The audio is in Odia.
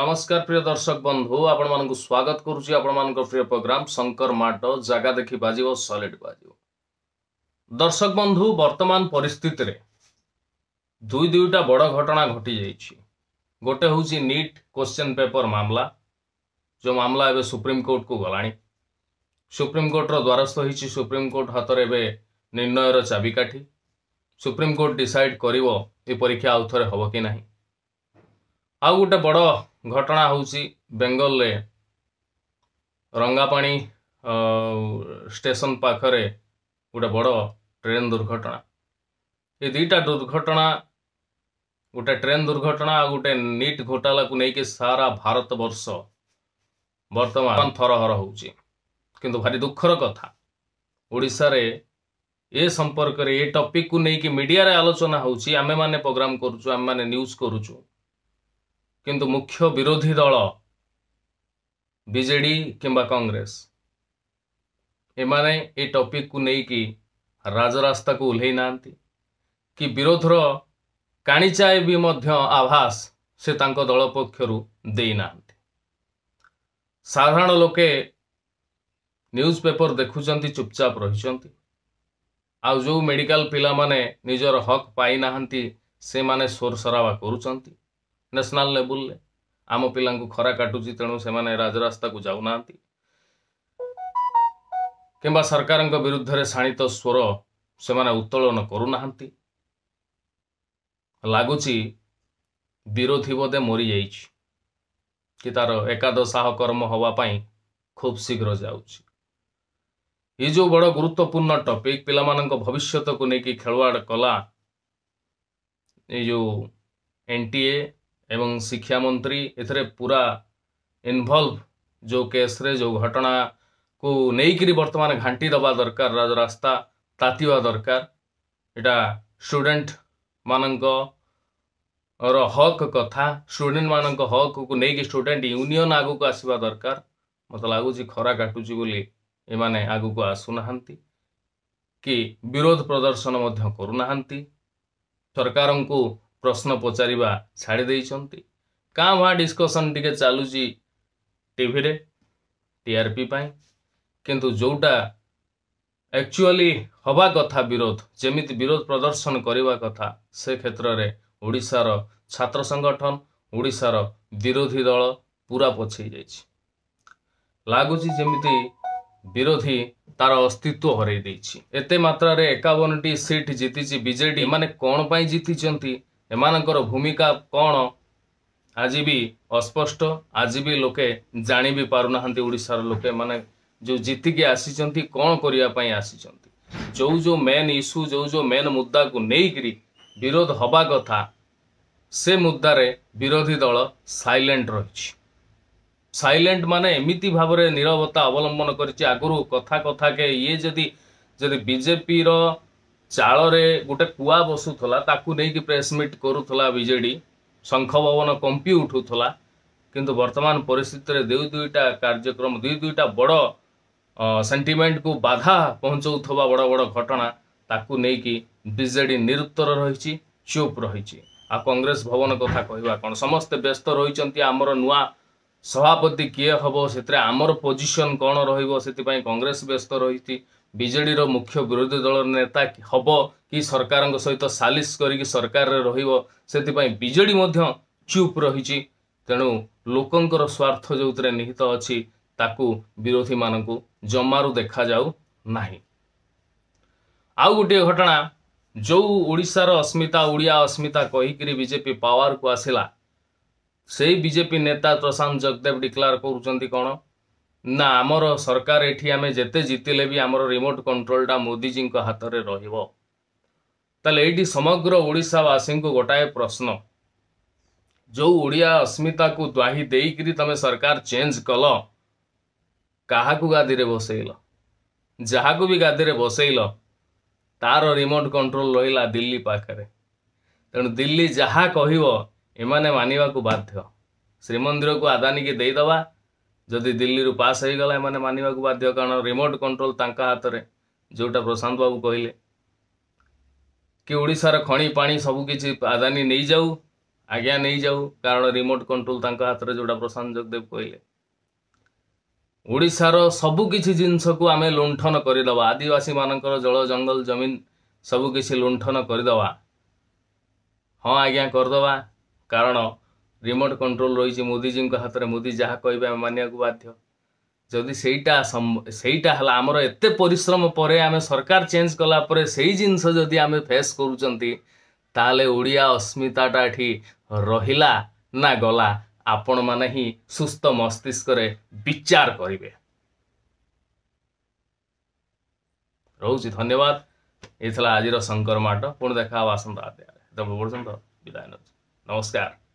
নমস্কার প্রিয় দর্শক বন্ধু আপনার স্বাগত করছি আপনার প্রিয় প্রোগ্রাম শঙ্কর মাট জায়গা দেখি বাজিব সলিড বাজিব দর্শক বন্ধু বর্তমান পরিস্থিতিরে দুই দুইটা বড় ঘটনা ঘটি যাইছি গোটে হচ্ছে নিট কোশ্চেন পেপর মামলা যে মামলা এবে সুপ্রিমকোর্টকু গলাণি সুপ্রিমকোর্টর দ্বারস্থ হয়েছি সুপ্রিমকোর্ট হাতরে এবে ନିର୍ଣ୍ଣୟର ଚାବିକାଠି ସୁପ୍ରିମକୋର୍ଟ ଡିସାଇଡ୍ କରିବ ଏ ପରୀକ୍ଷା ଆଉ ଥରେ ହେବ କି ନାହିଁ ଆଉ ଗୋଟେ ବଡ଼ ଘଟଣା ହେଉଛି ବେଙ୍ଗଲରେ ରଙ୍ଗାପାଣି ଷ୍ଟେସନ ପାଖରେ ଗୋଟେ ବଡ଼ ଟ୍ରେନ୍ ଦୁର୍ଘଟଣା ଏ ଦୁଇଟା ଦୁର୍ଘଟଣା ଗୋଟେ ଟ୍ରେନ୍ ଦୁର୍ଘଟଣା ଆଉ ଗୋଟେ ନିଟ୍ ଘୋଟାଲାକୁ ନେଇକି ସାରା ଭାରତବର୍ଷ ବର୍ତ୍ତମାନ ଥରହର ହେଉଛି କିନ୍ତୁ ଭାରି ଦୁଃଖର କଥା ଓଡ଼ିଶାରେ ଏ ସମ୍ପର୍କରେ ଏ ଟପିକକୁ ନେଇକି ମିଡ଼ିଆରେ ଆଲୋଚନା ହେଉଛି ଆମେମାନେ ପ୍ରୋଗ୍ରାମ କରୁଛୁ ଆମେମାନେ ନ୍ୟୁଜ୍ କରୁଛୁ কিন্তু মুখ্য বিরোধী দল ବିଜେଡ଼ି କିମ୍ବା କଂଗ୍ରେସ ଏମାନେ ଏ ଟପିକକୁ ନେଇକି ରାଜରାସ୍ତାକୁ ଓହ୍ଲେଇ ନାହାନ୍ତି କି ବିରୋଧର କାଣିଚାଏ ବି ମଧ୍ୟ ଆଭାସ ସେ ତାଙ୍କ ଦଳ ପକ୍ଷରୁ ଦେଇନାହାନ୍ତି ସାଧାରଣ ଲୋକେ ନ୍ୟୁଜ୍ ପେପର ଦେଖୁଛନ୍ତି ଚୁପଚାପ ରହିଛନ୍ତି ଆଉ ଯେଉଁ ମେଡ଼ିକାଲ ପିଲାମାନେ ନିଜର ହକ୍ ପାଇନାହାନ୍ତି ସେମାନେ ସୋରସରାବା କରୁଛନ୍ତି ନ୍ୟାସନାଲ୍ ଲେବୁଲରେ ଆମ ପିଲାଙ୍କୁ ଖରା କାଟୁଛି ତେଣୁ ସେମାନେ ରାଜରାସ୍ତାକୁ ଯାଉନାହାନ୍ତି କିମ୍ବା ସରକାରଙ୍କ ବିରୁଦ୍ଧରେ ଶାଣିତ ସ୍ୱର ସେମାନେ ଉତ୍ତୋଳନ କରୁନାହାନ୍ତି ଲାଗୁଛି ବିରୋଧୀ ବୋଧେ ମରିଯାଇଛି କି ତାର ଏକାଦଶାହ କର୍ମ ହେବା ପାଇଁ ଖୁବ୍ ଶୀଘ୍ର ଯାଉଛି ଏ ଯେଉଁ ବଡ଼ ଗୁରୁତ୍ୱପୂର୍ଣ୍ଣ ଟପିକ୍ ପିଲାମାନଙ୍କ ଭବିଷ୍ୟତକୁ ନେଇକି ଖେଳୁଆଡ଼ କଲା ଏ ଯେଉଁ ଏନ୍ ଟି ଏ शिक्षामन्ती एउ पूरा इनभलभ जो रे जो घटना कुरा घाँटी दबा दरकार दरकार एटा स्टुडेन्ट म हक् कथा स्टुडेन्ट मनको हक्कि स्टुडेन्ट युनियन आगको आसक मते लाग खरा काटुची को आसु कि विरोध प्रदर्शन को ପ୍ରଶ୍ନ ପଚାରିବା ଛାଡ଼ି ଦେଇଛନ୍ତି କାଁ ଭାଁ ଡିସ୍କସନ୍ ଟିକେ ଚାଲୁଛି ଟିଭିରେ ଟିଆର୍ପି ପାଇଁ କିନ୍ତୁ ଯେଉଁଟା ଆକ୍ଚୁଆଲି ହେବା କଥା ବିରୋଧ ଯେମିତି ବିରୋଧ ପ୍ରଦର୍ଶନ କରିବା କଥା ସେ କ୍ଷେତ୍ରରେ ଓଡ଼ିଶାର ଛାତ୍ର ସଂଗଠନ ଓଡ଼ିଶାର ବିରୋଧୀ ଦଳ ପୁରା ପଛେଇ ଯାଇଛି ଲାଗୁଛି ଯେମିତି ବିରୋଧୀ ତାର ଅସ୍ତିତ୍ୱ ହରାଇ ଦେଇଛି ଏତେ ମାତ୍ରାରେ ଏକାବନଟି ସିଟ୍ ଜିତିଛି ବିଜେଡ଼ି ମାନେ କ'ଣ ପାଇଁ ଜିତିଛନ୍ତି ଏମାନଙ୍କର ଭୂମିକା କ'ଣ ଆଜି ବି ଅସ୍ପଷ୍ଟ ଆଜି ବି ଲୋକେ ଜାଣି ବି ପାରୁନାହାନ୍ତି ଓଡ଼ିଶାର ଲୋକେ ମାନେ ଯେଉଁ ଜିତିକି ଆସିଛନ୍ତି କ'ଣ କରିବା ପାଇଁ ଆସିଛନ୍ତି ଯେଉଁ ଯେଉଁ ମେନ୍ ଇସ୍ୟୁ ଯେଉଁ ଯେଉଁ ମେନ୍ ମୁଦ୍ଦାକୁ ନେଇକିରି ବିରୋଧ ହେବା କଥା ସେ ମୁଦ୍ଦାରେ ବିରୋଧୀ ଦଳ ସାଇଲେଣ୍ଟ ରହିଛି ସାଇଲେଣ୍ଟ ମାନେ ଏମିତି ଭାବରେ ନିରବତା ଅବଲମ୍ବନ କରିଛି ଆଗରୁ କଥା କଥା କେ ଇଏ ଯଦି ଯଦି ବିଜେପିର ଚାଳରେ ଗୋଟେ କୁଆ ବସୁଥିଲା ତାକୁ ନେଇକି ପ୍ରେସ୍ ମିଟ୍ କରୁଥିଲା ବିଜେଡ଼ି ଭବନ କମ୍ପି ଉଠୁଥିଲା କିନ୍ତୁ ବର୍ତ୍ତମାନ ପରିସ୍ଥିତିରେ ଦୁଇ ଦୁଇଟା କାର୍ଯ୍ୟକ୍ରମ ଦୁଇ ଦୁଇଟା ବଡ଼ ସେଣ୍ଟିମେଣ୍ଟକୁ ବାଧା ପହଞ୍ଚାଉଥିବା ବଡ଼ ବଡ଼ ଘଟଣା ତାକୁ ନେଇକି ବିଜେଡ଼ି ନିରୁତ୍ତର ରହିଛି ଚୁପ୍ ରହିଛି ଆଉ କଂଗ୍ରେସ ଭବନ କଥା କହିବା କ'ଣ ସମସ୍ତେ ବ୍ୟସ୍ତ ରହିଛନ୍ତି ଆମର ନୂଆ ସଭାପତି କିଏ ହେବ ସେଥିରେ ଆମର ପୋଜିସନ୍ କ'ଣ ରହିବ ସେଥିପାଇଁ କଂଗ୍ରେସ ବ୍ୟସ୍ତ ରହିଛି ବିଜେଡ଼ିର ମୁଖ୍ୟ ବିରୋଧୀ ଦଳର ନେତା ହେବ କି ସରକାରଙ୍କ ସହିତ ସାଲିସ୍ କରିକି ସରକାରରେ ରହିବ ସେଥିପାଇଁ ବିଜେଡ଼ି ମଧ୍ୟ ଚୁପ୍ ରହିଛି ତେଣୁ ଲୋକଙ୍କର ସ୍ୱାର୍ଥ ଯେଉଁଥିରେ ନିହିତ ଅଛି ତାକୁ ବିରୋଧୀମାନଙ୍କୁ ଜମାରୁ ଦେଖାଯାଉ ନାହିଁ ଆଉ ଗୋଟିଏ ଘଟଣା ଯେଉଁ ଓଡ଼ିଶାର ଅସ୍ମିତା ଓଡ଼ିଆ ଅସ୍ମିତା କହିକିରି ବିଜେପି ପାୱାରକୁ ଆସିଲା ସେଇ ବିଜେପି ନେତା ପ୍ରଶାନ୍ତ ଜଗଦେବ ଡିକ୍ଲାର କରୁଛନ୍ତି କ'ଣ ନା ଆମର ସରକାର ଏଠି ଆମେ ଯେତେ ଜିତିଲେ ବି ଆମର ରିମୋଟ କଣ୍ଟ୍ରୋଲଟା ମୋଦିଜୀଙ୍କ ହାତରେ ରହିବ ତାହେଲେ ଏଇଠି ସମଗ୍ର ଓଡ଼ିଶାବାସୀଙ୍କୁ ଗୋଟାଏ ପ୍ରଶ୍ନ ଯେଉଁ ଓଡ଼ିଆ ଅସ୍ମିତାକୁ ଦ୍ୱାହି ଦେଇକରି ତମେ ସରକାର ଚେଞ୍ଜ କଲ କାହାକୁ ଗାଦିରେ ବସେଇଲ ଯାହାକୁ ବି ଗାଦିରେ ବସେଇଲ ତାର ରିମୋଟ କଣ୍ଟ୍ରୋଲ ରହିଲା ଦିଲ୍ଲୀ ପାଖରେ ତେଣୁ ଦିଲ୍ଲୀ ଯାହା କହିବ ଏମାନେ ମାନିବାକୁ ବାଧ୍ୟ ଶ୍ରୀମନ୍ଦିରକୁ ଆଦାନୀକି ଦେଇଦେବା ଯଦି ଦିଲ୍ଲୀରୁ ପାସ୍ ହେଇଗଲା ଏମାନେ ମାନିବାକୁ ବାଧ୍ୟ କାରଣ ରିମୋଟ କଣ୍ଟ୍ରୋଲ ତାଙ୍କ ହାତରେ ଯେଉଁଟା ପ୍ରଶାନ୍ତ ବାବୁ କହିଲେ କି ଓଡ଼ିଶାର ଖଣି ପାଣି ସବୁ କିଛି ଆଦାନୀ ନେଇଯାଉ ଆଜ୍ଞା ନେଇଯାଉ କାରଣ ରିମୋଟ କଣ୍ଟ୍ରୋଲ ତାଙ୍କ ହାତରେ ଯେଉଁଟା ପ୍ରଶାନ୍ତ ଜଗଦେବ କହିଲେ ଓଡ଼ିଶାର ସବୁକିଛି ଜିନିଷକୁ ଆମେ ଲୁଣ୍ଠନ କରିଦେବା ଆଦିବାସୀମାନଙ୍କର ଜଳ ଜଙ୍ଗଲ ଜମିନ ସବୁକିଛି ଲୁଣ୍ଠନ କରିଦେବା ହଁ ଆଜ୍ଞା କରିଦେବା କାରଣ रिमोट कन्ट्रोल रहि हाथ हातले मोदी जहाँ मानिया को बाध्य आम ए परिश्रम परे सरकार चेन्ज कलाप जस फेस ना रला आपण मि सुस्थ मस्तिष्कै विचार गरे रुचि धन्यवाद एज र शर माटो पो देखाह आस नमस्कार